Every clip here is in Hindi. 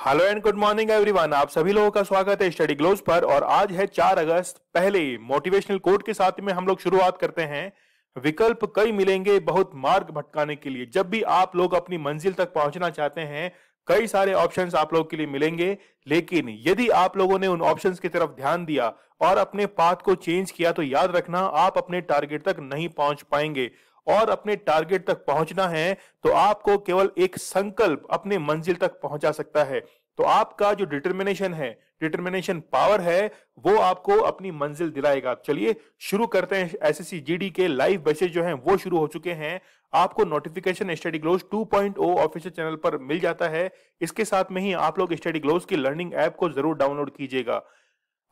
hello and good morning everyone आप सभी लोगों का स्वागत है स्टडी ग्लोव पर और आज है चार अगस्त पहले मोटिवेशनल कोट के साथ में हम लोग शुरुआत करते हैं विकल्प कई मिलेंगे बहुत मार्ग भटकाने के लिए जब भी आप लोग अपनी मंजिल तक पहुंचना चाहते हैं कई सारे ऑप्शंस आप लोगों के लिए मिलेंगे लेकिन यदि आप लोगों ने उन ऑप्शंस की तरफ ध्यान दिया और अपने पाथ को चेंज किया तो याद रखना आप अपने टारगेट तक नहीं पहुंच पाएंगे और अपने टारगेट तक पहुंचना है तो आपको केवल एक संकल्प अपने मंजिल तक पहुंचा सकता है तो आपका जो डिटर्मिनेशन है डिटर्मिनेशन पावर है वो आपको अपनी मंजिल दिलाएगा चलिए शुरू करते हैं जी डी के लाइव बैचेज जो हैं वो शुरू हो चुके हैं आपको notification study glows 2.0 official channel पर मिल जाता है इसके साथ में ही आप लोग स्टडी ग्लोज की लर्निंग ऐप को जरूर डाउनलोड कीजिएगा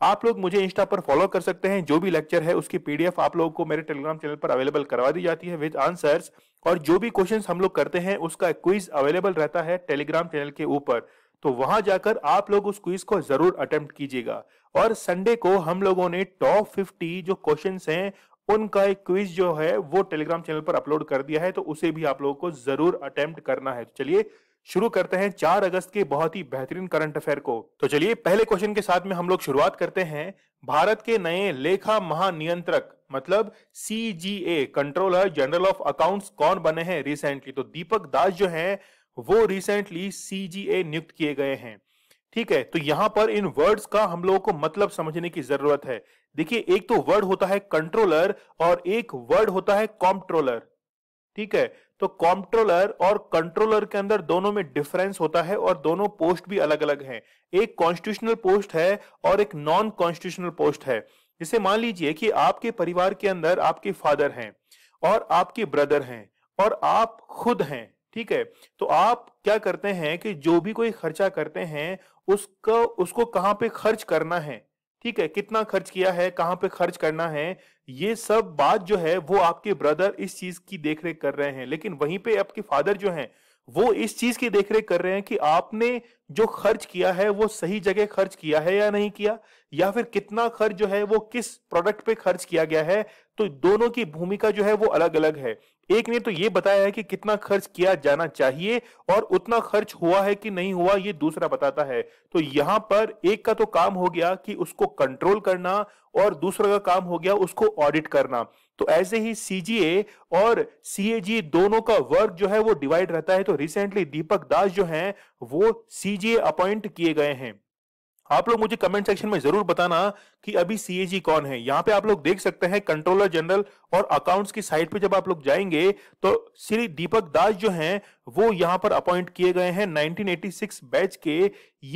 आप लोग मुझे इंस्टा पर फॉलो कर सकते हैं जो भी लेक्चर है उसकी पीडीएफ आप लोगों को मेरे टेलीग्राम चैनल पर अवेलेबल करवा दी जाती है विद आंसर्स और जो भी क्वेश्चन हम लोग करते हैं उसका क्विज अवेलेबल रहता है टेलीग्राम चैनल के ऊपर तो वहां जाकर आप लोग उस क्विज को जरूर अटेम्प्ट कीजिएगा और संडे को हम लोगों ने टॉप फिफ्टी जो क्वेश्चन हैं उनका एक क्विज जो है वो टेलीग्राम चैनल पर अपलोड कर दिया है तो उसे भी आप लोगों को जरूर अटेम्प्ट करना है तो चलिए शुरू करते हैं 4 अगस्त के बहुत ही बेहतरीन करंट अफेयर को तो चलिए पहले क्वेश्चन के साथ में हम लोग शुरुआत करते हैं भारत के नए लेखा महानियंत्रक मतलब a controller general of accounts कौन बने हैं रिसेंटली तो दीपक दास जो हैं वो रिसेंटली ए नियुक्त किए गए हैं ठीक है तो यहां पर इन वर्ड्स का हम लोगों को मतलब समझने की जरूरत है देखिए एक तो वर्ड होता है कंट्रोलर और एक वर्ड होता है कॉम्प्ट्रोलर ठीक है तो कंट्रोलर और कंट्रोलर के अंदर दोनों में डिफरेंस होता है और दोनों पोस्ट भी अलग अलग हैं एक कॉन्स्टिट्यूशनल पोस्ट है और एक नॉन कॉन्स्टिट्यूशनल पोस्ट है जिसे मान लीजिए कि आपके परिवार के अंदर आपके फादर हैं और आपके ब्रदर हैं और आप खुद हैं ठीक है तो आप क्या करते हैं कि जो भी कोई खर्चा करते हैं उसको उसको कहाँ पे खर्च करना है ठीक है कितना खर्च किया है कहाँ पे खर्च करना है ये सब बात जो है वो आपके ब्रदर इस चीज की देखरेख कर रहे हैं लेकिन वहीं पे आपके फादर जो हैं वो इस चीज की देखरेख कर रहे हैं कि आपने जो खर्च किया है वो सही जगह खर्च किया है या नहीं किया या फिर कितना खर्च जो है वो किस प्रोडक्ट पे खर्च किया गया है तो दोनों की भूमिका जो है वो अलग अलग है एक ने तो ये बताया है कि कितना खर्च किया जाना चाहिए और उतना खर्च हुआ है कि नहीं हुआ ये दूसरा बताता है तो यहां पर एक का तो काम हो गया कि उसको कंट्रोल करना और दूसरा का काम हो गया उसको ऑडिट करना तो ऐसे ही सीजीए और सीएजी दोनों का वर्क जो है वो डिवाइड रहता है तो रिसेंटली दीपक दास जो हैं वो सीजीए अपॉइंट किए गए हैं आप लोग मुझे कमेंट सेक्शन में जरूर बताना कि अभी सीएजी कौन है यहाँ पे आप लोग देख सकते हैं कंट्रोलर जनरल और अकाउंट्स की साइट पे जब आप लोग जाएंगे तो श्री दीपक दास जो हैं वो यहाँ पर अपॉइंट किए गए हैं 1986 बैच के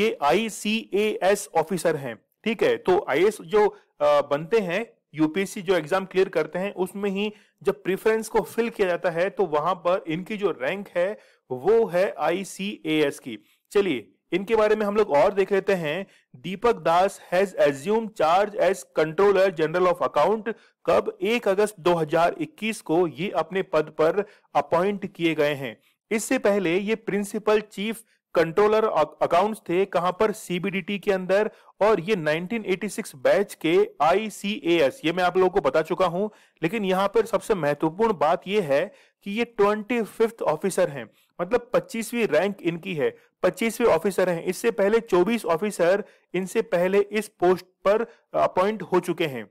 ये आईसीएएस ऑफिसर हैं ठीक है तो आई जो बनते हैं यूपीएससी जो एग्जाम क्लियर करते हैं उसमें ही जब प्रिफरेंस को फिल किया जाता है तो वहां पर इनकी जो रैंक है वो है आईसीएएस की चलिए इनके बारे में हम लोग और देख लेते हैं Deepak Das has assume charge as controller general of account कब 1 अगस्त 2021 को ये अपने पद पर अपॉइंट किए गए हैं इससे पहले ये प्रिंसिपल चीफ कंट्रोलर अकाउंट्स थे कहां पर सीबीडीटी के अंदर और ये 1986 बैच के आईसीएएस ये मैं आप लोगों को बता चुका हूं लेकिन यहां पर सबसे महत्वपूर्ण बात यह है कि ये ट्वेंटी फिफ्थ ऑफिसर हैं मतलब 25वीं रैंक इनकी है 25वें ऑफिसर हैं इससे पहले 24 ऑफिसर इनसे पहले इस पोस्ट पर अपॉइंट हो चुके हैं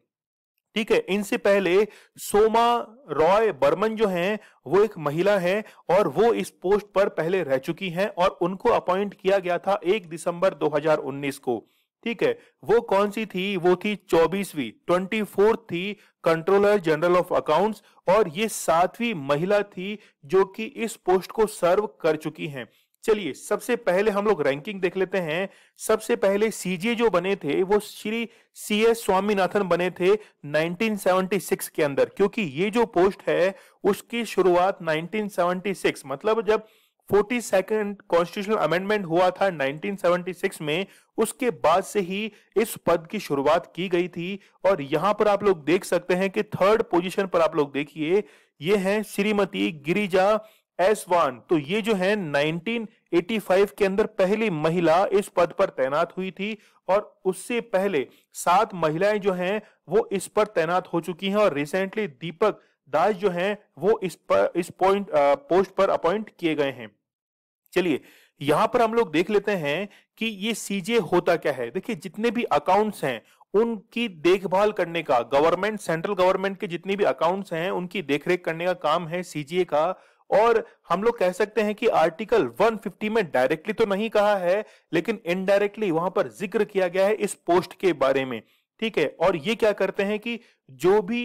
ठीक है इनसे पहले सोमा रॉय बर्मन जो हैं वो एक महिला हैं और वो इस पोस्ट पर पहले रह चुकी हैं और उनको अपॉइंट किया गया था 1 दिसंबर 2019 को ठीक है वो कौन सी थी वो थी चौबीसवीं ट्वेंटी फोर्थ थी कंट्रोलर जनरल ऑफ अकाउंट्स और ये सातवीं महिला थी जो कि इस पोस्ट को सर्व कर चुकी हैं चलिए सबसे पहले हम लोग रैंकिंग देख लेते हैं सबसे पहले सीजे जो बने थे वो श्री सी एस स्वामीनाथन बने थे 1976 के अंदर क्योंकि ये जो पोस्ट है उसकी शुरुआत 1976 मतलब जब फोर्टी सेकेंड कॉन्स्टिट्यूशनल अमेंडमेंट हुआ था 1976 में उसके बाद से ही इस पद की शुरुआत की गई थी और यहां पर आप लोग देख सकते हैं कि थर्ड पोजीशन पर आप लोग देखिए ये हैं श्रीमती गिरिजा एसवान तो ये जो है 1985 के अंदर पहली महिला इस पद पर तैनात हुई थी और उससे पहले सात महिलाएं जो हैं वो इस पर तैनात हो चुकी हैं और रिसेंटली दीपक दास जो हैं वो इस पर इस पॉइंट पोस्ट पर अपॉइंट किए गए हैं चलिए यहां पर हम लोग देख लेते हैं कि ये सीजे होता क्या है देखिए जितने भी अकाउंट्स हैं उनकी देखभाल करने का गवर्नमेंट सेंट्रल गवर्नमेंट के जितनी भी अकाउंट्स हैं उनकी देखरेख करने का काम है सीजीए का और हम लोग कह सकते हैं कि आर्टिकल 150 में डायरेक्टली तो नहीं कहा है लेकिन इनडायरेक्टली वहां पर जिक्र किया गया है इस पोस्ट के बारे में ठीक है और ये क्या करते हैं कि जो भी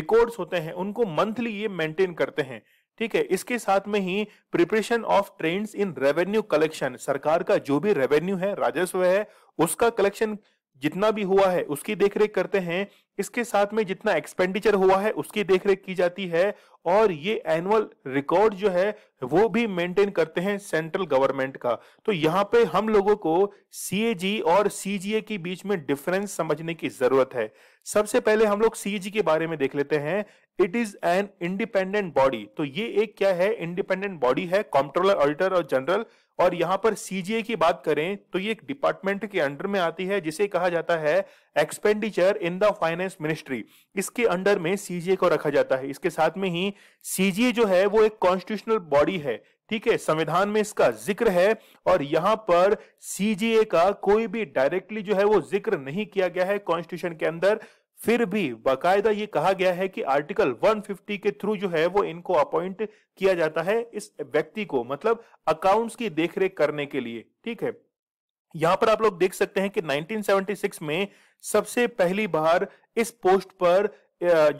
रिकॉर्ड्स होते हैं उनको मंथली ये मेंटेन करते हैं ठीक है इसके साथ में ही preparation of trends in revenue collection सरकार का जो भी रेवेन्यू है राजस्व है उसका कलेक्शन जितना भी हुआ है उसकी देखरेख करते हैं इसके साथ में जितना एक्सपेंडिचर हुआ है उसकी देखरेख की जाती है और ये एनुअल रिकॉर्ड जो है वो भी मेंटेन करते हैं सेंट्रल गवर्नमेंट का तो यहाँ पे हम लोगों को सीएजी और सीजीए के बीच में डिफरेंस समझने की जरूरत है सबसे पहले हम लोग सीएजी के बारे में देख लेते हैं it is an independent body तो ये एक क्या है इंडिपेंडेंट बॉडी है कॉम्प्ट्रोलर ऑडिटर और जनरल और यहां पर सीजीए की बात करें तो ये एक डिपार्टमेंट के अंडर में आती है जिसे कहा जाता है expenditure in the finance ministry इसके अंडर में सीजीए को रखा जाता है इसके साथ में ही सीजीए जो है वो एक कॉन्स्टिट्यूशनल बॉडी है ठीक है संविधान में इसका जिक्र है और यहां पर सीजीए का कोई भी डायरेक्टली जो है वो जिक्र नहीं किया गया है कॉन्स्टिट्यूशन के अंदर फिर भी बाकायदा ये कहा गया है कि आर्टिकल 150 के थ्रू जो है वो इनको अपॉइंट किया जाता है इस व्यक्ति को मतलब अकाउंट्स की देखरेख करने के लिए ठीक है यहां पर आप लोग देख सकते हैं कि 1976 में सबसे पहली बार इस पोस्ट पर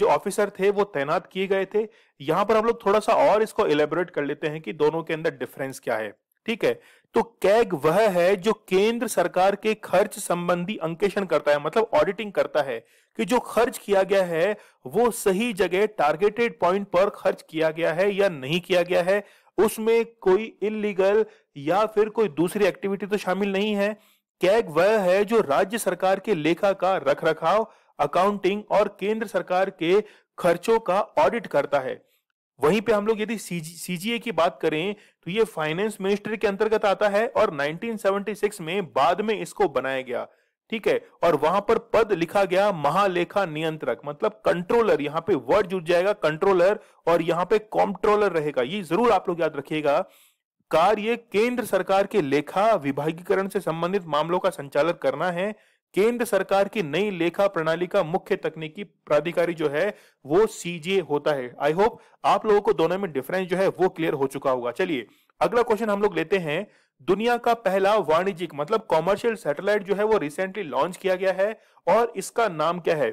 जो ऑफिसर थे वो तैनात किए गए थे यहां पर हम लोग थोड़ा सा और इसको इलेबोरेट कर लेते हैं कि दोनों के अंदर डिफरेंस क्या है ठीक है तो कैग वह है जो केंद्र सरकार के खर्च संबंधी अंकेशन करता है मतलब ऑडिटिंग करता है कि जो खर्च किया गया है वो सही जगह टारगेटेड पॉइंट पर खर्च किया गया है या नहीं किया गया है उसमें कोई इलीगल या फिर कोई दूसरी एक्टिविटी तो शामिल नहीं है कैग वह है जो राज्य सरकार के लेखा का रख रखाव अकाउंटिंग और केंद्र सरकार के खर्चों का ऑडिट करता है वहीं पे हम लोग यदि सीजीए की बात करें तो ये फाइनेंस मिनिस्ट्री के अंतर्गत आता है और 1976 में बाद में इसको बनाया गया ठीक है और वहां पर पद लिखा गया महालेखा नियंत्रक मतलब कंट्रोलर यहां पे वर्ड जुट जाएगा कंट्रोलर और यहां पे कॉम्ट्रोलर रहेगा ये जरूर आप लोग याद रखिएगा कार्य केंद्र सरकार के लेखा विभागीकरण से संबंधित मामलों का संचालन करना है केंद्र सरकार की नई लेखा प्रणाली का मुख्य तकनीकी प्राधिकारी जो है वो सीजीए होता है आई होप आप लोगों को दोनों में डिफरेंस जो है वो क्लियर हो चुका होगा चलिए अगला क्वेश्चन हम लोग लेते हैं दुनिया का पहला वाणिज्यिक मतलब कॉमर्शियल सैटेलाइट जो है वो रिसेंटली लॉन्च किया गया है और इसका नाम क्या है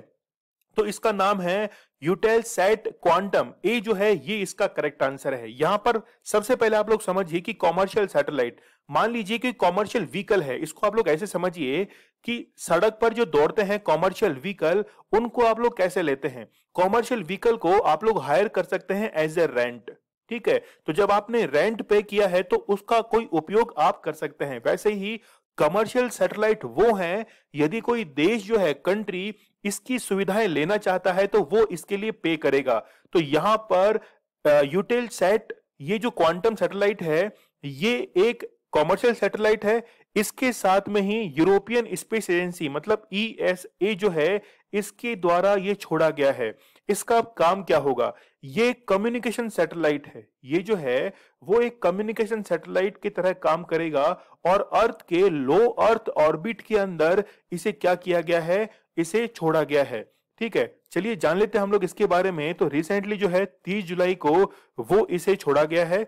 तो इसका नाम है यूटेल सेट क्वांटम ए जो है ये इसका करेक्ट आंसर है यहां पर सबसे पहले आप लोग समझिए कि कॉमर्शियल सैटेलाइट मान लीजिए कि कॉमर्शियल व्हीकल है इसको आप लोग ऐसे समझिए कि सड़क पर जो दौड़ते हैं कॉमर्शियल व्हीकल उनको आप लोग कैसे लेते हैं कॉमर्शियल व्हीकल को आप लोग हायर कर सकते हैं एज ए रेंट ठीक है तो जब आपने रेंट पे किया है तो उसका कोई उपयोग आप कर सकते हैं वैसे ही कमर्शियल सैटेलाइट वो हैं यदि कोई देश जो है कंट्री इसकी सुविधाएं लेना चाहता है तो वो इसके लिए पे करेगा तो यहां पर यूटेल सेट ये जो क्वांटम सैटेलाइट है ये एक कॉमर्शियल सैटेलाइट है इसके साथ में ही यूरोपियन स्पेस एजेंसी मतलब ई e जो है इसके द्वारा ये छोड़ा गया है इसका काम क्या होगा ये कम्युनिकेशन सैटेलाइट है ये जो है वो एक कम्युनिकेशन सैटेलाइट की तरह काम करेगा और अर्थ के लो अर्थ ऑर्बिट के अंदर इसे क्या किया गया है इसे छोड़ा गया है ठीक है चलिए जान लेते हैं हम लोग इसके बारे में तो रिसेंटली जो है तीस जुलाई को वो इसे छोड़ा गया है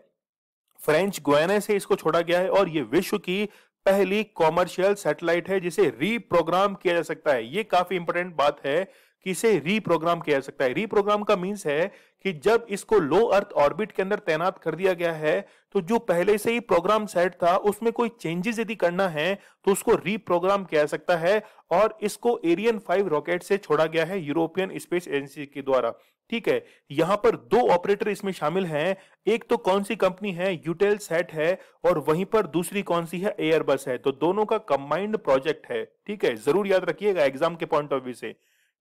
फ्रेंच गोयना से इसको छोड़ा गया है और ये विश्व की पहली कॉमर्शियल सैटेलाइट है जिसे रीप्रोग्राम किया जा सकता है ये काफी इंपोर्टेंट बात है कि इसे रीप्रोग्राम किया जा सकता है रीप्रोग्राम का मीन्स है कि जब इसको लो अर्थ ऑर्बिट के अंदर तैनात कर दिया गया है तो जो पहले से ही प्रोग्राम सेट था उसमें कोई चेंजेस यदि करना है तो उसको रीप्रोग्राम किया जा सकता है और इसको एरियन फाइव रॉकेट से छोड़ा गया है यूरोपियन स्पेस एजेंसी के द्वारा ठीक है यहां पर दो ऑपरेटर इसमें शामिल हैं एक तो कौन सी कंपनी है यूटेल सेट है और वहीं पर दूसरी कौन सी है एयरबस है तो दोनों का कंबाइंड प्रोजेक्ट है ठीक है जरूर याद रखिएगा एग्जाम के पॉइंट ऑफ व्यू से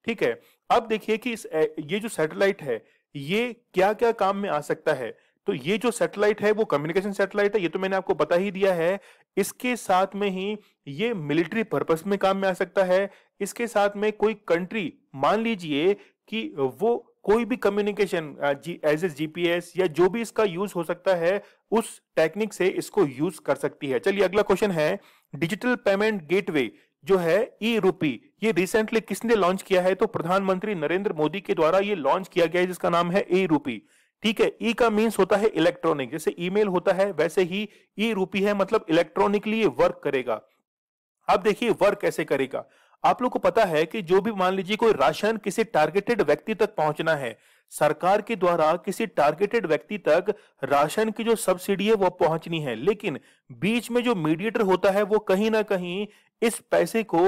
ठीक है अब देखिए कि इस ये जो सैटेलाइट है ये क्या क्या काम में आ सकता है तो ये जो सैटेलाइट है वो कम्युनिकेशन सैटेलाइट है ये तो मैंने आपको बता ही दिया है इसके साथ में ही ये मिलिट्री पर्पस में काम में आ सकता है इसके साथ में कोई कंट्री मान लीजिए कि वो कोई भी कम्युनिकेशन एज ए जीपीएस या जो भी इसका यूज हो सकता है उस टेक्निक से इसको यूज कर सकती है चलिए अगला क्वेश्चन है डिजिटल पेमेंट गेटवे जो है ई रूपी ये रिसेंटली किसने लॉन्च किया है तो प्रधानमंत्री नरेंद्र मोदी के द्वारा ये लॉन्च किया गया है जिसका नाम है ई रूपी ठीक है ई e का मीन्स होता है इलेक्ट्रॉनिक जैसे ईमेल होता है वैसे ही ई रूपी है मतलब इलेक्ट्रॉनिकली ये वर्क करेगा अब देखिए वर्क कैसे करेगा आप लोग को पता है कि जो भी मान लीजिए कोई राशन किसी टारगेटेड व्यक्ति तक पहुंचना है सरकार के द्वारा किसी टारगेटेड व्यक्ति तक राशन की जो सब्सिडी है वो पहुंचनी है लेकिन बीच में जो मीडिएटर होता है वो कहीं ना कहीं इस पैसे को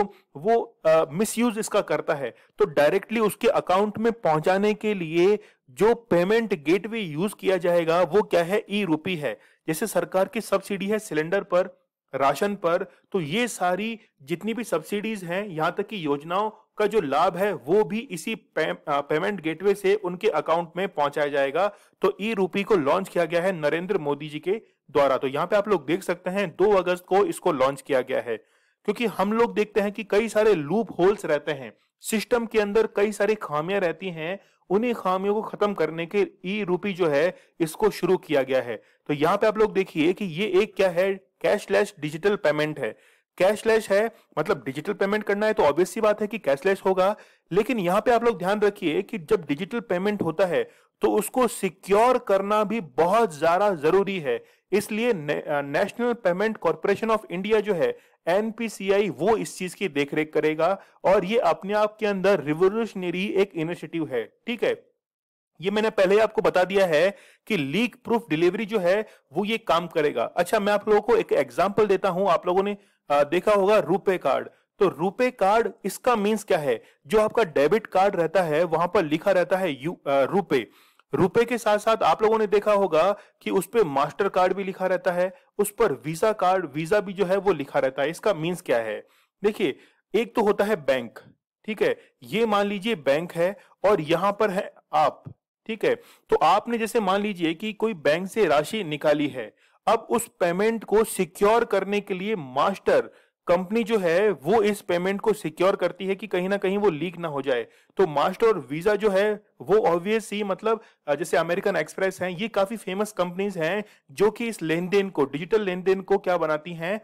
वो मिसयूज इसका करता है तो डायरेक्टली उसके अकाउंट में पहुंचाने के लिए जो पेमेंट गेटवे यूज किया जाएगा वो क्या है ई रूपी है जैसे सरकार की सब्सिडी है सिलेंडर पर राशन पर तो ये सारी जितनी भी सब्सिडीज हैं यहाँ तक कि योजनाओं का जो लाभ है वो भी इसी पे, पेमेंट गेटवे से उनके अकाउंट में पहुंचाया जाएगा तो ई रूपी को लॉन्च किया गया है नरेंद्र मोदी जी के द्वारा तो यहाँ पे आप लोग देख सकते हैं दो अगस्त को इसको लॉन्च किया गया है क्योंकि हम लोग देखते हैं कि कई सारे लूप होल्स रहते हैं सिस्टम के अंदर कई सारी खामियां रहती हैं उन्हीं खामियों को खत्म करने के ई रूपी जो है इसको शुरू किया गया है तो यहाँ पे आप लोग देखिए कि ये एक क्या है कैशलेस डिजिटल पेमेंट है कैशलेस है मतलब डिजिटल पेमेंट करना है तो ऑब्वियस सी बात है कि कैशलेस होगा लेकिन यहाँ पे आप लोग ध्यान रखिए कि जब डिजिटल पेमेंट होता है तो उसको सिक्योर करना भी बहुत ज्यादा जरूरी है इसलिए ने, national payment corporation of India जो है एनपीसीआई वो इस चीज की देखरेख करेगा और ये अपने आप के अंदर रिवोल्यूशनरी एक इनिशिएटिव है ठीक है ये मैंने पहले आपको बता दिया है कि लीक प्रूफ डिलीवरी जो है वो ये काम करेगा अच्छा मैं आप लोगों को एक एग्जाम्पल देता हूं आप लोगों ने देखा होगा रुपे कार्ड तो रुपे कार्ड इसका मीन्स क्या है जो आपका डेबिट कार्ड रहता है वहां पर लिखा रहता है यू रुपे रुपए के साथ साथ आप लोगों ने देखा होगा कि उस पर मास्टर कार्ड भी लिखा रहता है उस पर वीजा कार्ड वीजा भी जो है वो लिखा रहता है इसका मीन्स क्या है देखिए एक तो होता है बैंक ठीक है ये मान लीजिए बैंक है और यहां पर है आप ठीक है तो आपने जैसे मान लीजिए कि कोई बैंक से राशि निकाली है अब उस पेमेंट को सिक्योर करने के लिए मास्टर कंपनी जो है वो इस पेमेंट को सिक्योर करती है कि कहीं ना कहीं वो लीक ना हो जाए तो मास्टर और वीजा जो है वो ऑब्वियस ही मतलब जैसे अमेरिकन एक्सप्रेस हैं ये काफी फेमस कंपनीज हैं जो कि इस लेन देन को डिजिटल लेन देन को क्या बनाती हैं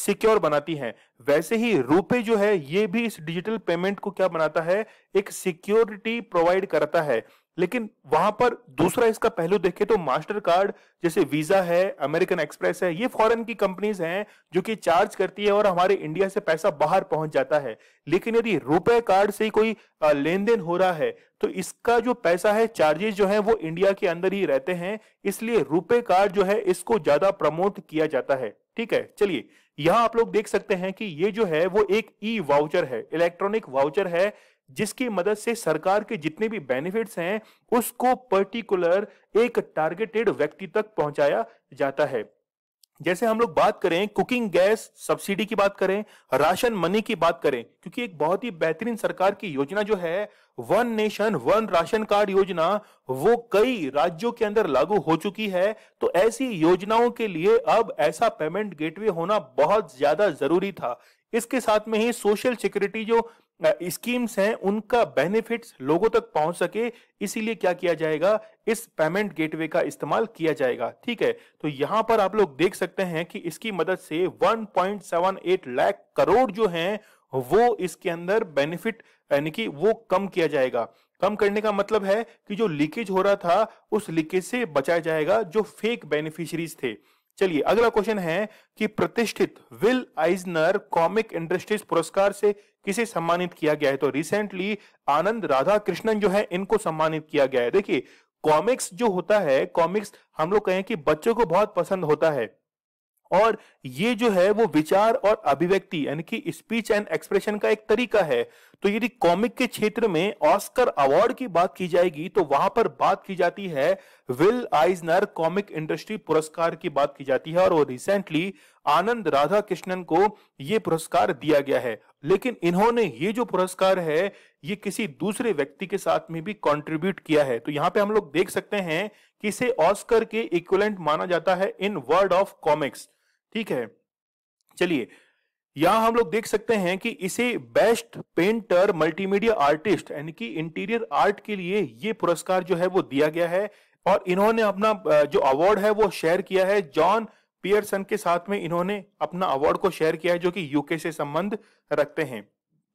सिक्योर बनाती हैं वैसे ही रुपए जो है ये भी इस डिजिटल पेमेंट को क्या बनाता है एक सिक्योरिटी प्रोवाइड करता है लेकिन वहां पर दूसरा इसका पहलू देखे तो मास्टर कार्ड जैसे वीजा है अमेरिकन एक्सप्रेस है ये फॉरेन की कंपनीज हैं जो कि चार्ज करती है और हमारे इंडिया से पैसा बाहर पहुंच जाता है लेकिन यदि रुपए कार्ड से कोई लेन देन हो रहा है तो इसका जो पैसा है चार्जेस जो है वो इंडिया के अंदर ही रहते हैं इसलिए रुपए कार्ड जो है इसको ज्यादा प्रमोट किया जाता है ठीक है चलिए यहां आप लोग देख सकते हैं कि ये जो है वो एक ई वाउचर है इलेक्ट्रॉनिक वाउचर है जिसकी मदद से सरकार के जितने भी बेनिफिट्स हैं उसको पर्टिकुलर एक टारगेटेड व्यक्ति तक पहुंचाया जाता है जैसे हम लोग बात करें कुकिंग गैस सब्सिडी की बात करें राशन मनी की बात करें क्योंकि एक बहुत ही बेहतरीन सरकार की योजना जो है one nation one ration card योजना वो कई राज्यों के अंदर लागू हो चुकी है तो ऐसी योजनाओं के लिए अब ऐसा पेमेंट गेटवे होना बहुत ज्यादा जरूरी था इसके साथ में ही सोशल सिक्योरिटी जो स्कीम्स हैं उनका बेनिफिट्स लोगों तक पहुंच सके इसीलिए क्या किया जाएगा इस पेमेंट गेटवे का इस्तेमाल किया जाएगा ठीक है तो यहां पर आप लोग देख सकते हैं कि इसकी मदद से 1.78 लाख करोड़ जो हैं वो इसके अंदर बेनिफिट यानी कि वो कम किया जाएगा कम करने का मतलब है कि जो लीकेज हो रहा था उस लीकेज से बचाया जाएगा जो फेक बेनिफिशरीज थे चलिए अगला क्वेश्चन है कि प्रतिष्ठित विल आइजनर कॉमिक इंडस्ट्रीज पुरस्कार से किसे सम्मानित किया गया है तो रिसेंटली आनंद राधा कृष्णन जो है इनको सम्मानित किया गया है देखिए कॉमिक्स जो होता है कॉमिक्स हम लोग कहें कि बच्चों को बहुत पसंद होता है और ये जो है वो विचार और अभिव्यक्ति यानी कि स्पीच एंड एक्सप्रेशन का एक तरीका है तो यदि कॉमिक के क्षेत्र में ऑस्कर अवार्ड की बात की जाएगी तो वहां पर बात की जाती है विल आइजनर कॉमिक इंडस्ट्री पुरस्कार की बात की जाती है और वो रिसेंटली आनंद राधा कृष्णन को ये पुरस्कार दिया गया है लेकिन इन्होंने ये जो पुरस्कार है ये किसी दूसरे व्यक्ति के साथ में भी कंट्रीब्यूट किया है तो यहाँ पे हम लोग देख सकते हैं कि इसे ऑस्कर के इक्वलेंट माना जाता है इन वर्ड ऑफ कॉमिक्स ठीक है चलिए यहां हम लोग देख सकते हैं कि इसे बेस्ट पेंटर मल्टीमीडिया आर्टिस्ट यानी कि इंटीरियर आर्ट के लिए ये पुरस्कार जो है वो दिया गया है और इन्होंने अपना जो अवार्ड है वो शेयर किया है जॉन पियरसन के साथ में इन्होंने अपना अवार्ड को शेयर किया है जो कि यूके से संबंध रखते हैं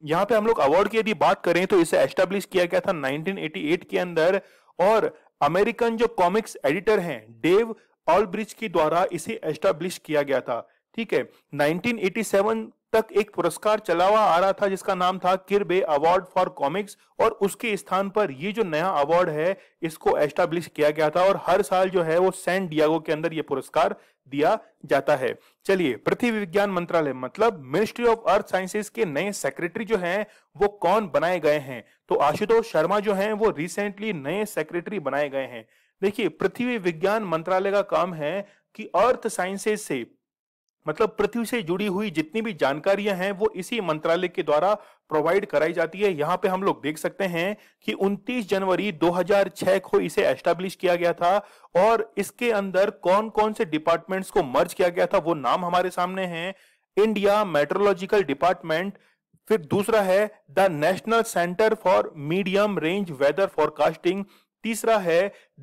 यहाँ पे हम लोग अवार्ड की यदि बात करें तो इसे एस्टेब्लिश किया गया था 1988 के अंदर और अमेरिकन जो कॉमिक्स एडिटर हैं डेव ऑलब्रिज के द्वारा इसे एस्टेब्लिश किया गया था ठीक है 1987 तक एक पुरस्कार चला हुआ आ रहा था जिसका नाम था किरबे अवार्ड फॉर कॉमिक्स और उसके स्थान पर ये जो नया अवार्ड है इसको एस्टाब्लिश किया गया था और हर साल जो है वो सैन डियागो के अंदर ये पुरस्कार दिया जाता है चलिए पृथ्वी विज्ञान मंत्रालय मतलब मिनिस्ट्री ऑफ अर्थ साइंसेस के नए सेक्रेटरी जो हैं वो कौन बनाए गए हैं तो आशुतोष शर्मा जो हैं वो रिसेंटली नए सेक्रेटरी बनाए गए हैं देखिए पृथ्वी विज्ञान मंत्रालय का काम है कि अर्थ साइंसेज से मतलब पृथ्वी से जुड़ी हुई जितनी भी जानकारियां हैं वो इसी मंत्रालय के द्वारा प्रोवाइड कराई जाती है यहाँ पे हम लोग देख सकते हैं कि 29 जनवरी 2006 को इसे एस्टेब्लिश किया गया था और इसके अंदर कौन कौन से डिपार्टमेंट्स को मर्ज किया गया था वो नाम हमारे सामने हैं इंडिया मेट्रोलॉजिकल डिपार्टमेंट फिर दूसरा है the national centre for medium range weather forecasting तीसरा है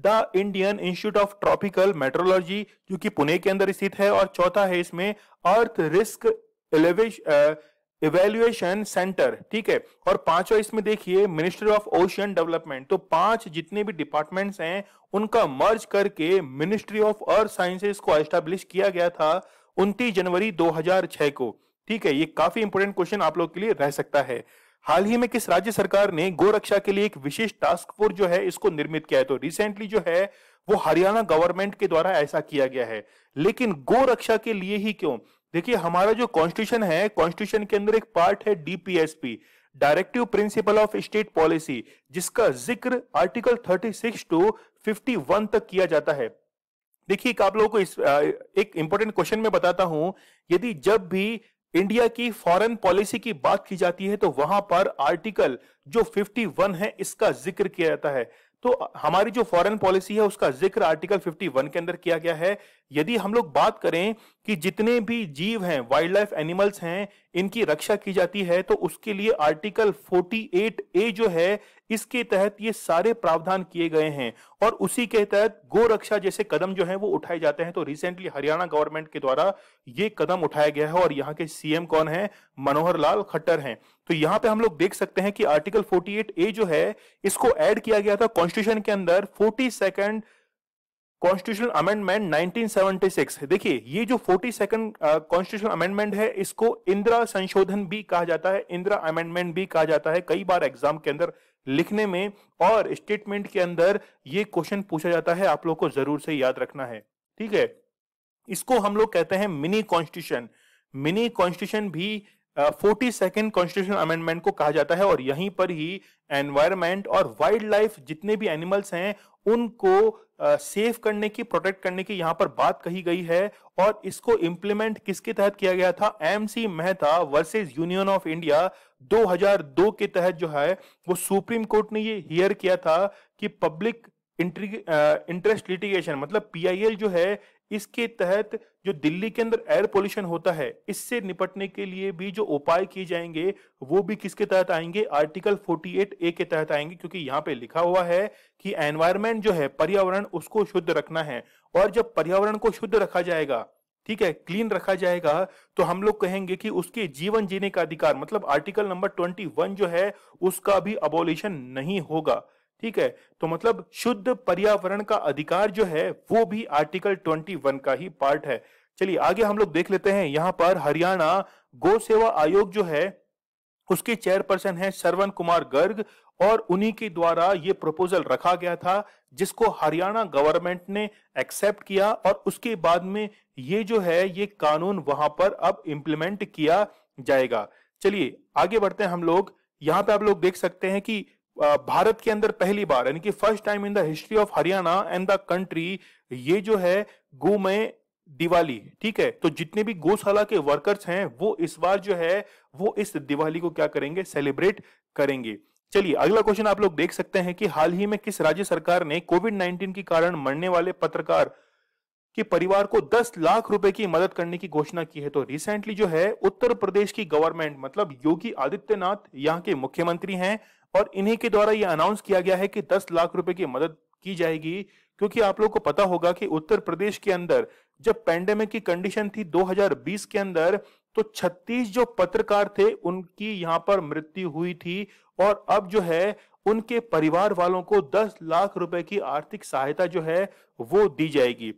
the Indian institute of tropical meteorology जो कि पुणे के अंदर स्थित है और चौथा है इसमें अर्थ रिस्क इवेल्युएशन सेंटर ठीक है और पांचवा इसमें देखिए मिनिस्ट्री ऑफ ओशियन डेवलपमेंट तो पांच जितने भी डिपार्टमेंट्स हैं उनका मर्ज करके मिनिस्ट्री ऑफ अर्थ साइंसेस को एस्टेब्लिश किया गया था उनतीस जनवरी 2006 को ठीक है ये काफी इंपोर्टेंट क्वेश्चन आप लोग के लिए रह सकता है हाल ही में किस राज्य सरकार ने गोरक्षा के लिए एक विशेष टास्क फोर्स जो है इसको निर्मित किया है तो रिसेंटली जो है वो हरियाणा गवर्नमेंट के द्वारा ऐसा किया गया है लेकिन गोरक्षा के लिए ही क्यों देखिए हमारा जो कॉन्स्टिट्यूशन है कॉन्स्टिट्यूशन के अंदर एक पार्ट है DPSP directive principle of state policy जिसका जिक्र आर्टिकल 36 टू 51 तक किया जाता है देखिए आप लोगों को इस एक इंपॉर्टेंट क्वेश्चन में बताता हूं यदि जब भी इंडिया की फॉरेन पॉलिसी की बात की जाती है तो वहां पर आर्टिकल जो 51 है इसका जिक्र किया जाता है तो हमारी जो फॉरेन पॉलिसी है उसका जिक्र आर्टिकल 51 के अंदर किया गया है यदि हम लोग बात करें कि जितने भी जीव हैं वाइल्ड लाइफ एनिमल्स हैं इनकी रक्षा की जाती है तो उसके लिए आर्टिकल 48 ए जो है इसके तहत ये सारे प्रावधान किए गए हैं और उसी के तहत गो रक्षा जैसे कदम जो है वो उठाए जाते हैं तो रिसेंटली हरियाणा गवर्नमेंट के द्वारा ये कदम उठाया गया है और यहाँ के सीएम कौन है मनोहर लाल खट्टर हैं तो यहां पे हम लोग देख सकते हैं कि आर्टिकल 48 ए जो है इसको ऐड किया गया था कॉन्स्टिट्यूशन के अंदर फोर्टी सेकेंड कॉन्स्टिट्यूशनल अमेंडमेंट 1976 देखिए ये जो फोर्टी सेकेंड कॉन्स्टिट्यूशनल अमेंडमेंट है इसको इंदिरा संशोधन भी कहा जाता है इंदिरा अमेंडमेंट भी कहा जाता है कई बार एग्जाम के अंदर लिखने में और स्टेटमेंट के अंदर ये क्वेश्चन पूछा जाता है आप लोग को जरूर से याद रखना है ठीक है इसको हम लोग कहते हैं मिनी कॉन्स्टिट्यूशन मिनी कॉन्स्टिट्यूशन भी फोर्टी सेकेंड कॉन्स्टिट्यूशन अमेंडमेंट को कहा जाता है और यहीं पर ही एनवायरमेंट और वाइल्ड लाइफ जितने भी एनिमल्स हैं उनको सेफ uh, करने की प्रोटेक्ट करने की यहां पर बात कही गई है और इसको इंप्लीमेंट किसके तहत किया गया था M C Mehta versus union of India 2002 के तहत जो है वो सुप्रीम कोर्ट ने ये हियर किया था कि पब्लिक इंटरेस्ट लिटिगेशन मतलब पीआईएल जो है इसके तहत जो दिल्ली के अंदर एयर पोल्यूशन होता है इससे निपटने के लिए भी जो उपाय किए जाएंगे वो भी किसके तहत आएंगे आर्टिकल 48 ए के तहत आएंगे क्योंकि यहाँ पे लिखा हुआ है कि एनवायरमेंट जो है पर्यावरण उसको शुद्ध रखना है और जब पर्यावरण को शुद्ध रखा जाएगा ठीक है क्लीन रखा जाएगा तो हम लोग कहेंगे कि उसके जीवन जीने का अधिकार मतलब आर्टिकल नंबर ट्वेंटी जो है उसका भी अबोलिशन नहीं होगा ठीक है तो मतलब शुद्ध पर्यावरण का अधिकार जो है वो भी आर्टिकल 21 का ही पार्ट है चलिए आगे हम लोग देख लेते हैं यहां पर हरियाणा गो सेवा आयोग जो है उसके चेयरपर्सन है सरवन कुमार गर्ग और उन्हीं के द्वारा ये प्रपोजल रखा गया था जिसको हरियाणा गवर्नमेंट ने एक्सेप्ट किया और उसके बाद में ये जो है ये कानून वहां पर अब इम्प्लीमेंट किया जाएगा चलिए आगे बढ़ते हैं हम लोग यहां पे आप लोग देख सकते हैं कि भारत के अंदर पहली बार यानी कि first time in the history of Haryana and the country ये जो है गोमय दिवाली ठीक है तो जितने भी गौशाला के वर्कर्स हैं वो इस बार जो है वो इस दिवाली को क्या करेंगे सेलिब्रेट करेंगे चलिए अगला क्वेश्चन आप लोग देख सकते हैं कि हाल ही में किस राज्य सरकार ने कोविड 19 के कारण मरने वाले पत्रकार के परिवार को 10 लाख रुपए की मदद करने की घोषणा की है तो रिसेंटली जो है उत्तर प्रदेश की गवर्नमेंट मतलब योगी आदित्यनाथ यहाँ के मुख्यमंत्री हैं और इन्हीं के द्वारा ये अनाउंस किया गया है कि 10 लाख रुपए की मदद की जाएगी क्योंकि आप लोग को पता होगा कि उत्तर प्रदेश के अंदर जब पैंडेमिक की कंडीशन थी 2020 के अंदर तो 36 जो पत्रकार थे उनकी यहां पर मृत्यु हुई थी और अब जो है उनके परिवार वालों को 10 लाख रुपए की आर्थिक सहायता जो है वो दी जाएगी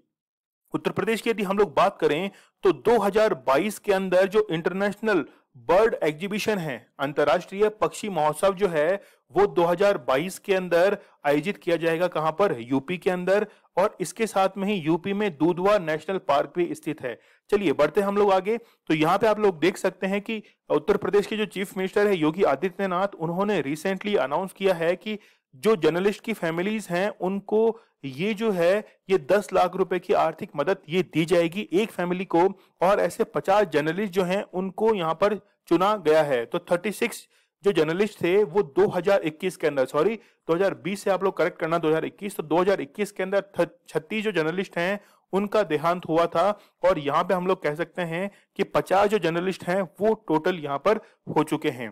उत्तर प्रदेश की यदि हम लोग बात करें तो 2022 के अंदर जो इंटरनेशनल बर्ड एग्जीबिशन है अंतरराष्ट्रीय पक्षी महोत्सव जो है वो 2022 के अंदर आयोजित किया जाएगा कहां पर यूपी के अंदर और इसके साथ में ही यूपी में दूधवा नेशनल पार्क भी स्थित है चलिए बढ़ते हम लोग आगे तो यहाँ पे आप लोग देख सकते हैं कि उत्तर प्रदेश के जो चीफ मिनिस्टर है योगी आदित्यनाथ उन्होंने रिसेंटली अनाउंस किया है कि जो जर्नलिस्ट की फैमिलीज हैं उनको ये जो है ये दस लाख रुपए की आर्थिक मदद ये दी जाएगी एक फैमिली को और ऐसे पचास जर्नलिस्ट जो हैं उनको यहाँ पर चुना गया है तो थर्टी सिक्स जो जर्नलिस्ट थे वो 2021 के अंदर सॉरी 2020 से आप लोग करेक्ट करना 2021 तो 2021 के अंदर छत्तीस जो जर्नलिस्ट हैं उनका देहांत हुआ था और यहाँ पे हम लोग कह सकते हैं कि 50 जो जर्नलिस्ट हैं वो टोटल यहाँ पर हो चुके हैं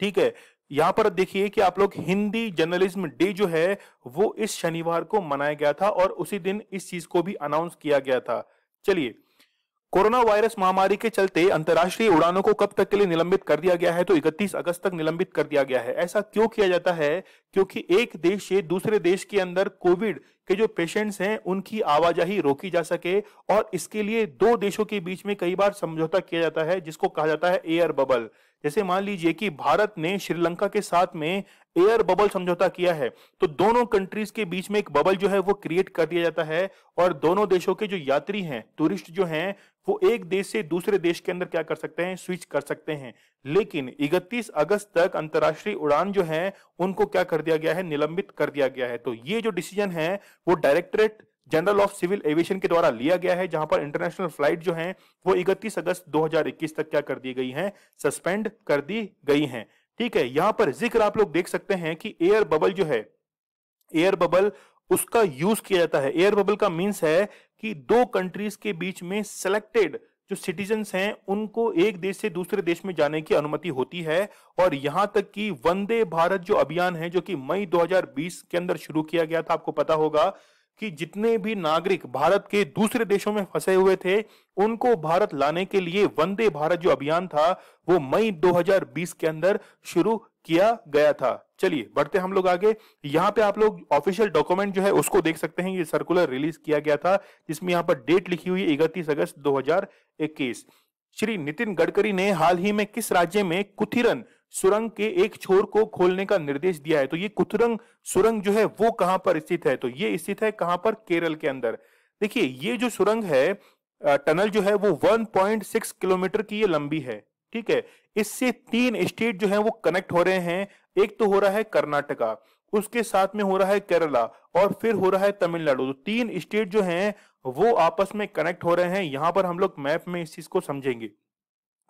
ठीक है यहां पर देखिए कि आप लोग हिंदी जर्नलिज्म डे जो है वो इस शनिवार को मनाया गया था और उसी दिन इस चीज को भी अनाउंस किया गया था चलिए कोरोना वायरस महामारी के चलते अंतर्राष्ट्रीय उड़ानों को कब तक के लिए निलंबित कर दिया गया है तो 31 अगस्त तक निलंबित कर दिया गया है ऐसा क्यों किया जाता है क्योंकि एक देश से दूसरे देश के अंदर कोविड के जो पेशेंट्स हैं उनकी आवाजाही रोकी जा सके और इसके लिए दो देशों के बीच में कई बार समझौता किया जाता है जिसको कहा जाता है एयर बबल जैसे मान लीजिए कि भारत ने श्रीलंका के साथ में एयर बबल समझौता किया है तो दोनों कंट्रीज के बीच में एक बबल जो है वो क्रिएट कर दिया जाता है और दोनों देशों के जो यात्री हैं टूरिस्ट जो हैं वो एक देश से दूसरे देश के अंदर क्या कर सकते हैं स्विच कर सकते हैं लेकिन 31 अगस्त तक अंतरराष्ट्रीय उड़ान जो है उनको क्या कर दिया गया है निलंबित कर दिया गया है तो ये जो डिसीजन है वो directorate general of civil aviation के द्वारा लिया गया है जहां पर इंटरनेशनल फ्लाइट जो है वो 31 अगस्त 2021 तक क्या कर दी गई है सस्पेंड कर दी गई है ठीक है यहां पर जिक्र आप लोग देख सकते हैं कि एयर बबल जो है एयर बबल उसका यूज किया जाता है एयर बबल का मीन्स है कि दो कंट्रीज के बीच में सिलेक्टेड जो सिटीजन हैं उनको एक देश से दूसरे देश में जाने की अनुमति होती है और यहां तक कि वंदे भारत जो अभियान है जो कि मई 2020 के अंदर शुरू किया गया था आपको पता होगा कि जितने भी नागरिक भारत के दूसरे देशों में फंसे हुए थे उनको भारत लाने के लिए वंदे भारत जो अभियान था वो मई 2020 के अंदर शुरू किया गया था चलिए बढ़ते हम लोग आगे यहाँ पे आप लोग ऑफिशियल डॉक्यूमेंट जो है उसको देख सकते हैं ये सर्कुलर रिलीज किया गया था जिसमें यहाँ पर डेट लिखी हुई इकतीस अगस्त 2021 श्री नितिन गडकरी ने हाल ही में किस राज्य में कुथिरन सुरंग के एक छोर को खोलने का निर्देश दिया है तो ये कुथरंग सुरंग जो है वो कहां पर स्थित है तो ये स्थित है कहां पर केरल के अंदर देखिए ये जो सुरंग है टनल जो है वो 1.6 किलोमीटर की ये लंबी है ठीक है इससे तीन स्टेट जो है वो कनेक्ट हो रहे हैं एक तो हो रहा है कर्नाटका उसके साथ में हो रहा है केरला और फिर हो रहा है तमिलनाडु तो तीन स्टेट जो हैं वो आपस में कनेक्ट हो रहे हैं यहां पर हम लोग मैप में इस चीज को समझेंगे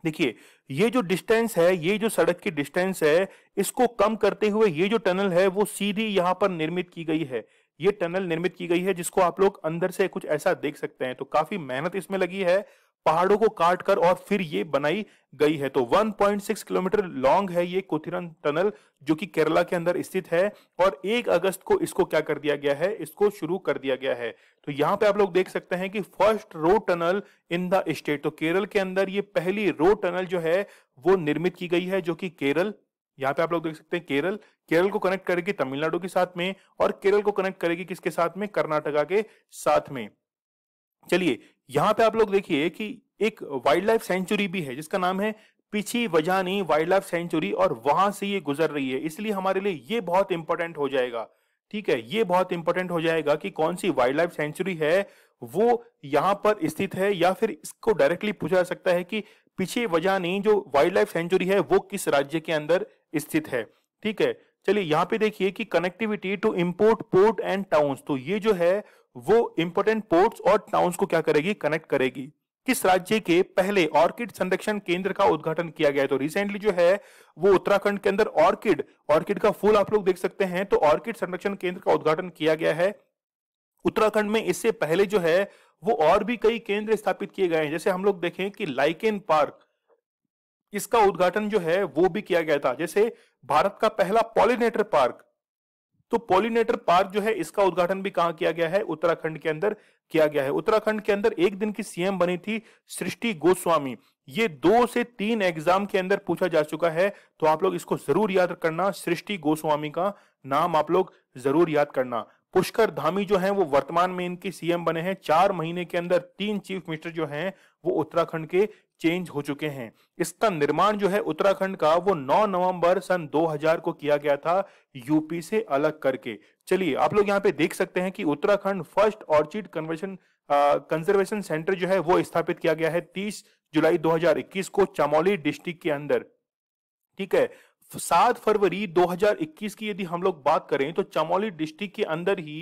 देखिए ये जो डिस्टेंस है ये जो सड़क की डिस्टेंस है इसको कम करते हुए ये जो टनल है वो सीधी यहाँ पर निर्मित की गई है ये टनल निर्मित की गई है जिसको आप लोग अंदर से कुछ ऐसा देख सकते हैं तो काफी मेहनत इसमें लगी है पहाड़ों को काट कर और फिर ये बनाई गई है तो 1.6 किलोमीटर लॉन्ग है ये कोथिरन टनल जो कि केरला के अंदर स्थित है और 1 अगस्त को इसको क्या कर दिया गया है इसको शुरू कर दिया गया है तो यहाँ पे आप लोग देख सकते हैं कि first row tunnel in the state तो केरल के अंदर ये पहली रो टनल जो है वो निर्मित की गई है जो कि केरल यहाँ पे आप लोग देख सकते हैं केरल केरल को कनेक्ट करेगी तमिलनाडु के साथ में और केरल को कनेक्ट करेगी किसके साथ में कर्नाटका के साथ में चलिए यहाँ पे आप लोग देखिए कि एक वाइल्ड लाइफ सेंचुरी भी है जिसका नाम है Peechi Vazhani wildlife sanctuary और वहां से ये गुजर रही है इसलिए हमारे लिए ये बहुत इंपॉर्टेंट हो जाएगा ठीक है ये बहुत इंपॉर्टेंट हो जाएगा कि कौन सी वाइल्ड लाइफ सेंचुरी है वो यहाँ पर स्थित है या फिर इसको डायरेक्टली पूछा जा सकता है कि पीछे वजानी जो वाइल्ड लाइफ सेंचुरी है वो किस राज्य के अंदर स्थित है ठीक है चलिए यहाँ पे देखिए कि connectivity to import port and towns तो ये जो है वो इंपोर्टेंट पोर्ट्स और टाउन्स को क्या करेगी कनेक्ट करेगी किस राज्य के पहले ऑर्किड संरक्षण केंद्र का उद्घाटन किया गया तो रिसेंटली जो है वो उत्तराखंड के अंदर ऑर्किड ऑर्किड का फूल आप लोग देख सकते हैं तो ऑर्किड संरक्षण केंद्र का उद्घाटन किया गया है उत्तराखंड में इससे पहले जो है वो और भी कई केंद्र स्थापित किए गए हैं जैसे हम लोग देखें कि लाइकेन पार्क इसका उद्घाटन जो है वो भी किया गया था जैसे भारत का पहला पॉलिनेटर पार्क तो पोलिनेटर पार्क जो है इसका उद्घाटन भी कहा किया गया है उत्तराखंड के अंदर किया गया है उत्तराखंड के अंदर एक दिन की सीएम बनी थी सृष्टि गोस्वामी ये दो से तीन एग्जाम के अंदर पूछा जा चुका है तो आप लोग इसको जरूर याद करना सृष्टि गोस्वामी का नाम आप लोग जरूर याद करना पुष्कर धामी जो है वो वर्तमान में इनकी सीएम बने हैं चार महीने के अंदर तीन चीफ मिनिस्टर जो हैं वो उत्तराखंड के चेंज हो चुके हैं इसका निर्माण जो है उत्तराखंड का वो 9 नवंबर सन 2000 को किया गया था यूपी से अलग करके चलिए आप लोग यहाँ पे देख सकते हैं कि Uttarakhand first orchid conversion conservation centre जो है वो स्थापित किया गया है 30 जुलाई 2021 को चमोली डिस्ट्रिक्ट के अंदर ठीक है सात फरवरी 2021 की यदि हम लोग बात करें तो चमोली डिस्ट्रिक्ट के अंदर ही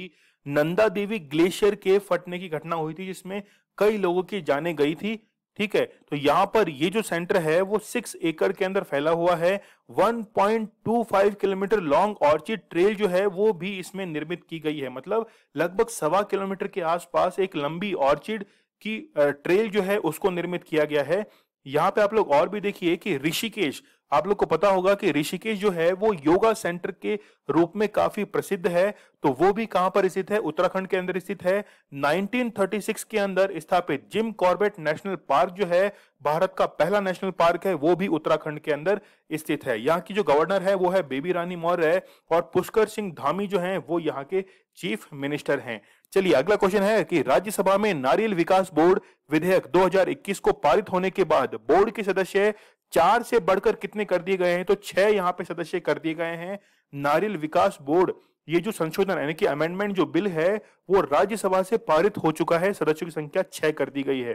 नंदा देवी ग्लेशियर के फटने की घटना हुई थी जिसमें कई लोगों की जाने गई थी ठीक है तो यहां पर ये जो सेंटर है वो सिक्स एकड़ के अंदर फैला हुआ है 1.25 किलोमीटर लॉन्ग ऑर्चिड ट्रेल जो है वो भी इसमें निर्मित की गई है मतलब लगभग सवा किलोमीटर के आसपास एक लंबी ऑर्चिड की ट्रेल जो है उसको निर्मित किया गया है यहां पे आप लोग और भी देखिए कि ऋषिकेश आप लोग को पता होगा कि ऋषिकेश जो है वो योगा सेंटर के रूप में काफी प्रसिद्ध है तो वो भी कहां पर स्थित है उत्तराखंड के अंदर स्थित है 1936 के अंदर स्थापित जिम कॉर्बेट नेशनल पार्क जो है भारत का पहला नेशनल पार्क है वो भी उत्तराखंड के अंदर स्थित है यहाँ की जो गवर्नर है वो है बेबी रानी मौर्य है और पुष्कर सिंह धामी जो है वो यहाँ के चीफ मिनिस्टर हैं चलिए अगला क्वेश्चन है कि राज्यसभा में नारियल विकास बोर्ड विधेयक 2021 को पारित होने के बाद बोर्ड के सदस्य चार से बढ़कर कितने कर दिए गए हैं तो छह यहाँ पे सदस्य कर दिए गए हैं नारियल विकास बोर्ड ये जो संशोधन यानी कि अमेंडमेंट जो बिल है वो राज्यसभा से पारित हो चुका है सदस्यों की संख्या छह कर दी गई है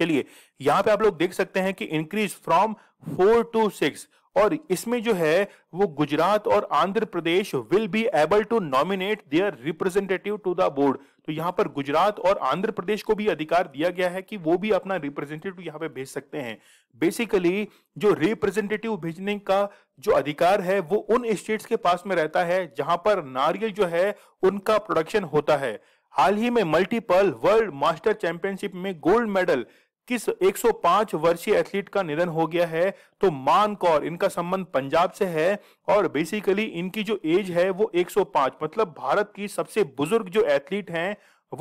चलिए यहाँ पे आप लोग देख सकते हैं कि increase from four to six और इसमें जो है वो गुजरात और Andhra Pradesh will be able to nominate their representative to the board तो यहाँ पर गुजरात और आंध्र प्रदेश को भी अधिकार दिया गया है कि वो भी अपना रिप्रेजेंटेटिव यहाँ पे भेज सकते हैं बेसिकली जो रिप्रेजेंटेटिव भेजने का जो अधिकार है वो उन स्टेट्स के पास में रहता है जहां पर नारियल जो है उनका प्रोडक्शन होता है हाल ही में मल्टीपल वर्ल्ड मास्टर चैंपियनशिप में गोल्ड मेडल किस 105 वर्षीय एथलीट का निधन हो गया है तो मान कौर इनका संबंध पंजाब से है और बेसिकली इनकी जो एज है वो 105 मतलब भारत की सबसे बुजुर्ग जो एथलीट हैं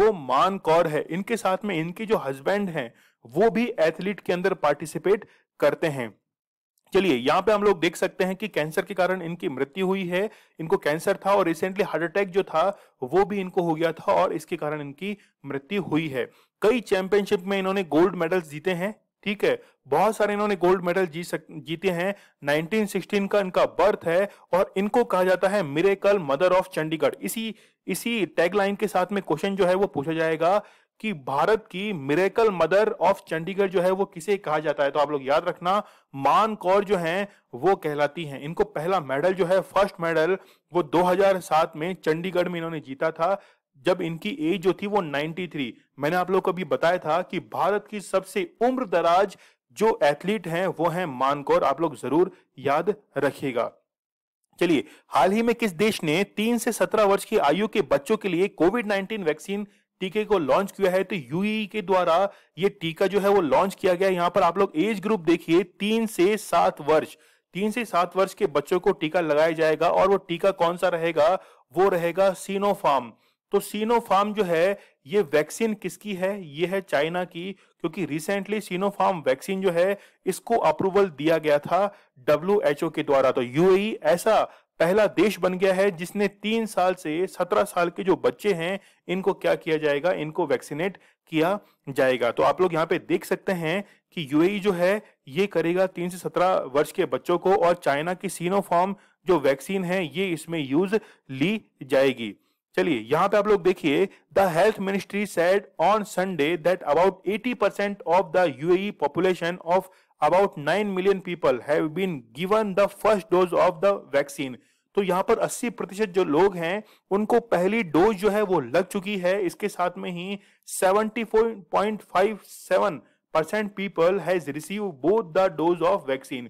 वो मान कौर है इनके साथ में इनके जो हस्बैंड हैं वो भी एथलीट के अंदर पार्टिसिपेट करते हैं चलिए यहाँ पे हम लोग देख सकते हैं कि कैंसर के कारण इनकी मृत्यु हुई है इनको कैंसर था और रिसेंटली हार्ट अटैक जो था वो भी इनको हो गया था और इसके कारण इनकी मृत्यु हुई है कई चैंपियनशिप में इन्होंने गोल्ड मेडल्स जीते हैं ठीक है बहुत सारे इन्होंने गोल्ड मेडल जी सक, जीते हैं 1916 का इनका बर्थ है और इनको कहा जाता है मिरेकल मदर ऑफ चंडीगढ़ इसी इसी टैगलाइन के साथ में क्वेश्चन जो है वो पूछा जाएगा कि भारत की मिरेकल मदर ऑफ चंडीगढ़ जो है वो किसे कहा जाता है तो आप लोग याद रखना मान कौर जो है वो कहलाती हैं इनको पहला मेडल जो है फर्स्ट मेडल वो 2007 में चंडीगढ़ में इन्होंने जीता था जब इनकी एज जो थी वो 93 मैंने आप लोग को भी बताया था कि भारत की सबसे उम्र दराज जो एथलीट हैं वो हैं मानकौर आप लोग जरूर याद रखिएगा चलिए हाल ही में किस देश ने तीन से सत्रह वर्ष की आयु के बच्चों के लिए कोविड नाइन्टीन वैक्सीन टीके को लॉन्च किया है तो यूई e के द्वारा ये टीका जो है वो लॉन्च किया गया है यहाँ पर आप लोग एज ग्रुप देखिए तीन से सात वर्ष तीन से सात वर्ष के बच्चों को टीका लगाया जाएगा और वो टीका कौन सा रहेगा वो रहेगा सीनोफार्म तो सीनोफार्म जो है ये वैक्सीन किसकी है ये है चाइना की क्योंकि रिसेंटली सीनोफार्म वैक्सीन जो है इसको अप्रूवल दिया गया था डब्ल्यू के द्वारा तो यूएई e ऐसा पहला देश बन गया है जिसने तीन साल से सत्रह साल के जो बच्चे हैं इनको क्या किया जाएगा इनको वैक्सीनेट किया जाएगा तो आप लोग यहाँ पे देख सकते हैं कि यूएई जो है ये करेगा तीन से सत्रह वर्ष के बच्चों को और चाइना की सीनोफॉर्म जो वैक्सीन है ये इसमें यूज ली जाएगी चलिए यहाँ पे आप लोग देखिए the health ministry said on Sunday that about 80 percent of the UAE population of about nine million people have been given the first dose of the vaccine तो यहाँ पर 80 प्रतिशत जो लोग हैं उनको पहली डोज जो है वो लग चुकी है इसके साथ में ही 74.57 percent people has receive both the dose of vaccine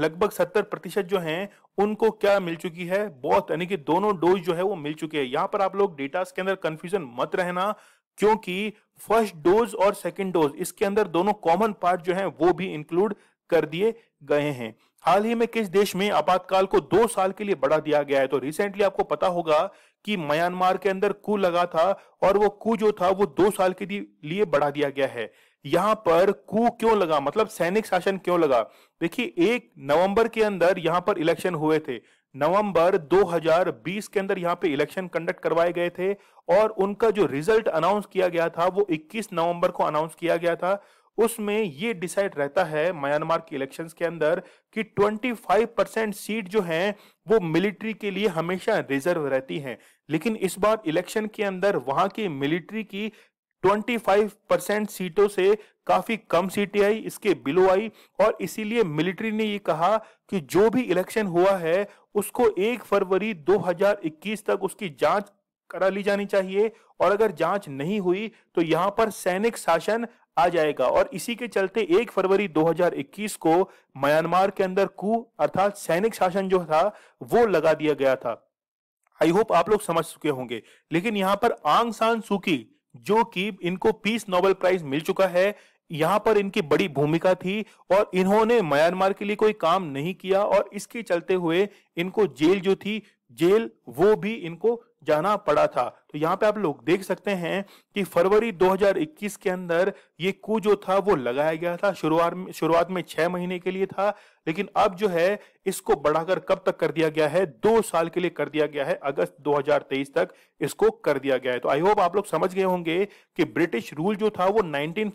लगभग 70 प्रतिशत जो हैं उनको क्या मिल चुकी है बहुत यानी कि दोनों डोज जो है वो मिल चुके हैं यहाँ पर आप लोग डेटा के अंदर कंफ्यूजन मत रहना क्योंकि फर्स्ट डोज और सेकेंड डोज इसके अंदर दोनों कॉमन पार्ट जो है वो भी इंक्लूड कर दिए गए हैं हाल ही में किस देश में आपातकाल को दो साल के लिए बढ़ा दिया गया है तो रिसेंटली आपको पता होगा कि म्यांमार के अंदर कू लगा था और वो कू जो था वो दो साल के लिए बढ़ा दिया गया है यहां पर कू क्यों लगा मतलब सैनिक शासन क्यों लगा देखिए एक नवंबर के अंदर यहां पर इलेक्शन हुए थे नवंबर 2020 के अंदर यहां पे इलेक्शन कंडक्ट करवाए गए थे और उनका जो रिजल्ट अनाउंस किया गया था वो 21 नवंबर को अनाउंस किया गया था उसमें ये डिसाइड रहता है म्यांमार के इलेक्शंस के अंदर कि 25 परसेंट सीट जो है वो मिलिट्री के लिए हमेशा रिजर्व रहती हैं लेकिन इस बार इलेक्शन के अंदर वहां की मिलिट्री की 25 परसेंट सीटों से काफी कम सीटें आई इसके बिलो आई और इसीलिए मिलिट्री ने ये कहा कि जो भी इलेक्शन हुआ है उसको 1 फरवरी 2021 तक उसकी जांच करा ली जानी चाहिए और अगर जांच नहीं हुई तो यहां पर सैनिक शासन आ जाएगा और इसी के चलते 1 फरवरी 2021 को म्यांमार के अंदर कु अर्थात सैनिक शासन जो था वो लगा दिया गया था आई होप आप लोग समझ चुके होंगे लेकिन यहां पर आंग सान सुकी जो कि इनको पीस नोबेल प्राइज मिल चुका है यहां पर इनकी बड़ी भूमिका थी और इन्होंने म्यांमार के लिए कोई काम नहीं किया और इसके चलते हुए इनको जेल जो थी जेल वो भी इनको जाना पड़ा था तो यहाँ पे आप लोग देख सकते हैं कि फरवरी 2021 के अंदर ये कू जो था वो लगाया गया था शुरुआत में शुरुआत में छह महीने के लिए था लेकिन अब जो है इसको बढ़ाकर कब तक कर दिया गया है दो साल के लिए कर दिया गया है अगस्त 2023 तक इसको कर दिया गया है तो आई होप आप लोग समझ गए होंगे कि ब्रिटिश रूल जो था वो नाइनटीन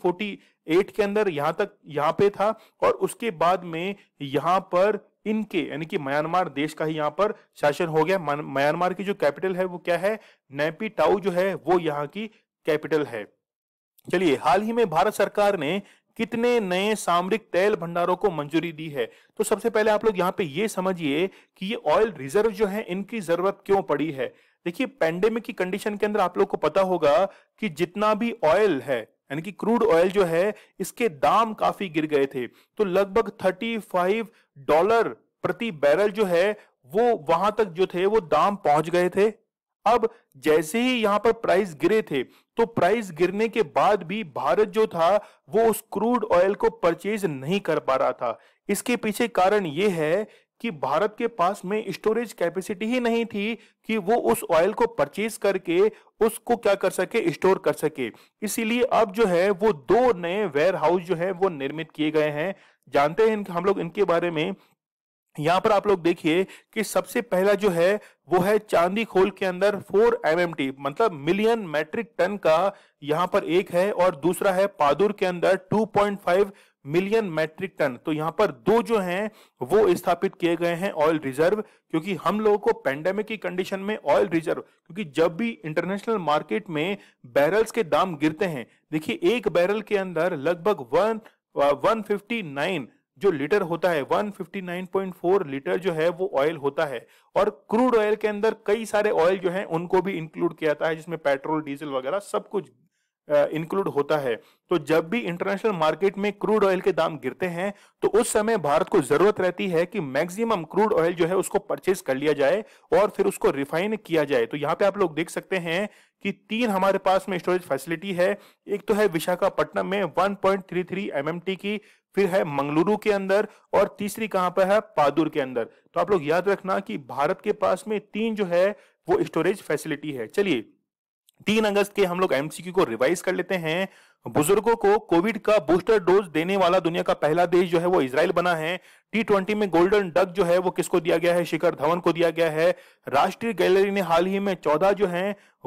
के अंदर यहां तक यहां पे था और उसके बाद में यहां पर इनके यानी कि म्यांमार देश का ही यहाँ पर शासन हो गया म्यांमार की जो कैपिटल है वो क्या है नैपी टाउ जो है वो यहाँ की कैपिटल है चलिए हाल ही में भारत सरकार ने कितने नए सामरिक तेल भंडारों को मंजूरी दी है तो सबसे पहले आप लोग यहाँ पे ये समझिए कि ये ऑयल रिजर्व जो है इनकी जरूरत क्यों पड़ी है देखिए पैंडेमिक की कंडीशन के अंदर आप लोग को पता होगा कि जितना भी ऑयल है यानी कि क्रूड ऑयल जो है इसके दाम काफी गिर गए थे तो लगभग 35 डॉलर प्रति बैरल जो है वो वहां तक जो थे वो दाम पहुंच गए थे अब जैसे ही यहां पर प्राइस गिरे थे तो प्राइस गिरने के बाद भी भारत जो था वो उस क्रूड ऑयल को परचेज नहीं कर पा रहा था इसके पीछे कारण यह है कि भारत के पास में स्टोरेज कैपेसिटी ही नहीं थी कि वो उस ऑयल को परचेज करके उसको क्या कर सके स्टोर कर सके इसीलिए अब जो है वो दो नए वेयर हाउस जो है वो निर्मित किए गए हैं जानते हैं हम लोग इनके बारे में यहाँ पर आप लोग देखिए कि सबसे पहला जो है वो है चांदी खोल के अंदर 4 एम मतलब मिलियन मैट्रिक टन का यहाँ पर एक है और दूसरा है पादुर के अंदर 2.5 मिलियन मैट्रिक टन तो यहां पर दो जो हैं वो स्थापित किए गए हैं ऑयल रिजर्व क्योंकि हम लोगों को पेंडेमिक की कंडीशन में ऑयल रिजर्व क्योंकि जब भी इंटरनेशनल मार्केट में बैरल्स के दाम गिरते हैं देखिए एक बैरल के अंदर लगभग वन वन फिफ्टी नाइन जो लीटर होता है 159.4 लीटर जो है वो ऑयल होता है और क्रूड ऑयल के अंदर कई सारे ऑयल जो है उनको भी इंक्लूड किया जाता है जिसमें पेट्रोल डीजल वगैरह सब कुछ इंक्लूड होता है तो जब भी इंटरनेशनल मार्केट में क्रूड ऑयल के दाम गिरते हैं तो उस समय भारत को जरूरत रहती है कि मैक्सिमम क्रूड ऑयल जो है उसको परचेज कर लिया जाए और फिर उसको रिफाइन किया जाए तो यहाँ पे आप लोग देख सकते हैं कि तीन हमारे पास में स्टोरेज फैसिलिटी है एक तो है विशाखापट्टनम में 1.33 एमएमटी की फिर है मंगलुरु के अंदर और तीसरी कहां पर है पादुर के अंदर तो आप लोग याद रखना कि भारत के पास में तीन जो है वो स्टोरेज फैसिलिटी है चलिए तीन अगस्त के हम लोग एमसीक्यू को रिवाइज कर लेते हैं बुजुर्गों को कोविड का बूस्टर डोज देने वाला दुनिया का पहला देश जो है वो इसराइल बना है टी ट्वेंटी में गोल्डन डक जो है वो किसको दिया गया है शिखर धवन को दिया गया है राष्ट्रीय गैलरी ने हाल ही में चौदह जो है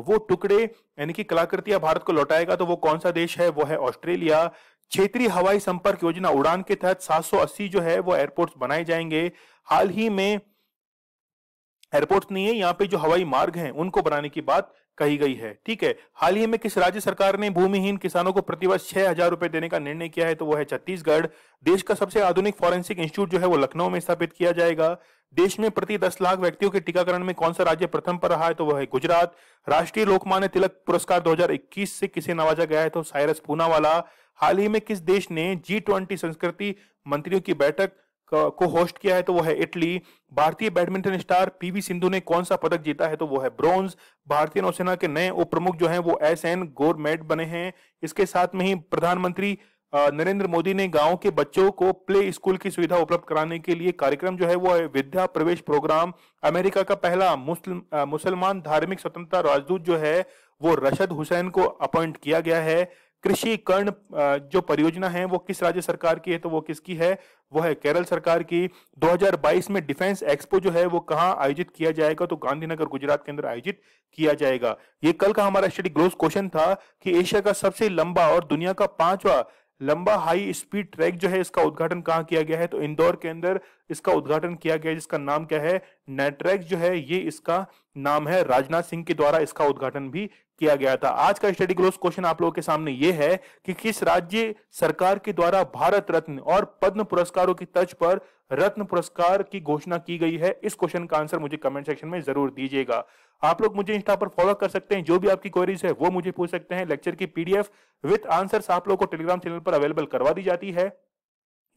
वो टुकड़े यानी कि कलाकृतियां भारत को लौटाएगा तो वो कौन सा देश है वो है ऑस्ट्रेलिया क्षेत्रीय हवाई संपर्क योजना उड़ान के तहत 780 जो है वो एयरपोर्ट्स बनाए जाएंगे हाल ही में एयरपोर्ट नहीं है यहाँ पे जो हवाई मार्ग हैं उनको बनाने की बात कही गई है ठीक है हाल ही में किस राज्य सरकार ने भूमिहीन किसानों को प्रतिवर्ष छह हजार रुपए देने का निर्णय किया है तो वो है छत्तीसगढ़ देश का सबसे आधुनिक फॉरेंसिक इंस्टीट्यूट जो है वो लखनऊ में स्थापित किया जाएगा देश में प्रति दस लाख व्यक्तियों के टीकाकरण में कौन सा राज्य प्रथम पर रहा है तो वह है गुजरात राष्ट्रीय लोकमान्य तिलक पुरस्कार 2021 से किसे नवाजा गया है तो साइरस पूनावाला हाल ही में किस देश ने जी ट्वेंटी संस्कृति मंत्रियों की बैठक को होस्ट किया है तो वो है इटली भारतीय बैडमिंटन स्टार पीवी सिंधु ने कौन सा पदक जीता है तो वो है ब्रॉन्ज भारतीय नौसेना के नए उप प्रमुख जो है वो एस एन गोरमेट बने हैं इसके साथ में ही प्रधानमंत्री नरेंद्र मोदी ने गांव के बच्चों को प्ले स्कूल की सुविधा उपलब्ध कराने के लिए कार्यक्रम जो है वो है विद्या प्रवेश प्रोग्राम अमेरिका का पहला मुस्लिम मुसलमान धार्मिक स्वतंत्रता राजदूत जो है वो रशद हुसैन को अपॉइंट किया गया है कृषि कर्ण जो परियोजना है वो किस राज्य सरकार की है तो वो किसकी है वो है केरल सरकार की 2022 में डिफेंस एक्सपो जो है वो कहाँ आयोजित किया जाएगा तो गांधीनगर गुजरात के अंदर आयोजित किया जाएगा ये कल का हमारा स्टडी ग्लोस क्वेश्चन था कि एशिया का सबसे लंबा और दुनिया का पांचवा लंबा हाई स्पीड ट्रैक जो है इसका उद्घाटन कहाँ किया गया है तो इंदौर के अंदर इसका उद्घाटन किया गया है जिसका नाम क्या है नेट्रैक जो है ये इसका नाम है राजनाथ सिंह के द्वारा इसका उद्घाटन भी किया गया था आज का स्टडी ग्रोस क्वेश्चन आप लोगों के सामने ये है कि किस राज्य सरकार के द्वारा भारत रत्न और पद्म पुरस्कारों की तर्ज पर रत्न पुरस्कार की घोषणा की गई है इस क्वेश्चन का आंसर मुझे कमेंट सेक्शन में जरूर दीजिएगा आप लोग मुझे इंस्टा पर फॉलो कर सकते हैं जो भी आपकी क्वेरीज है वो मुझे पूछ सकते हैं लेक्चर की पीडीएफ विथ आंसर्स आप लोग को टेलीग्राम चैनल पर अवेलेबल करवा दी जाती है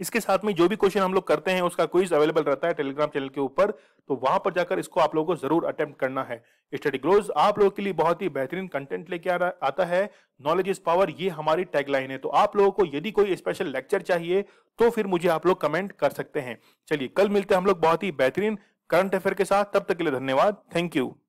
इसके साथ में जो भी क्वेश्चन हम लोग करते हैं उसका क्विज अवेलेबल रहता है टेलीग्राम चैनल के ऊपर तो वहां पर जाकर इसको आप लोगों को जरूर अटेम्प्ट करना है स्टडी ग्लोज आप लोगों के लिए बहुत ही बेहतरीन कंटेंट लेके आता है नॉलेज इज पावर ये हमारी टैगलाइन है तो आप लोगों को यदि कोई स्पेशल लेक्चर चाहिए तो फिर मुझे आप लोग कमेंट कर सकते हैं चलिए कल मिलते हैं हम लोग बहुत ही बेहतरीन करंट अफेयर के साथ तब तक के लिए धन्यवाद थैंक यू